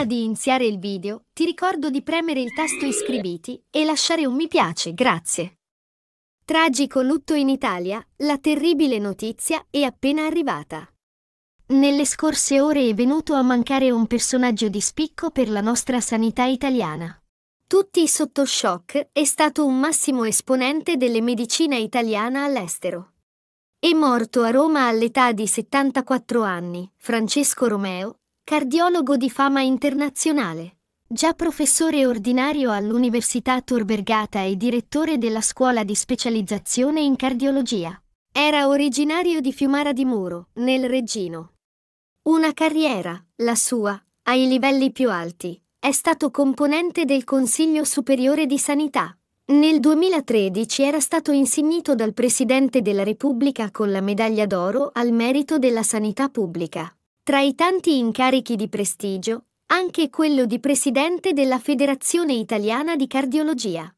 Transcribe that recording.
Prima di iniziare il video, ti ricordo di premere il tasto iscriviti e lasciare un mi piace, grazie. Tragico lutto in Italia, la terribile notizia è appena arrivata. Nelle scorse ore è venuto a mancare un personaggio di spicco per la nostra sanità italiana. Tutti sotto shock è stato un massimo esponente delle medicine italiana all'estero. È morto a Roma all'età di 74 anni Francesco Romeo, cardiologo di fama internazionale. Già professore ordinario all'Università Tor Vergata e direttore della scuola di specializzazione in cardiologia. Era originario di Fiumara di Muro, nel Reggino. Una carriera, la sua, ai livelli più alti. È stato componente del Consiglio Superiore di Sanità. Nel 2013 era stato insignito dal Presidente della Repubblica con la medaglia d'oro al merito della sanità pubblica. Tra i tanti incarichi di prestigio, anche quello di presidente della Federazione Italiana di Cardiologia.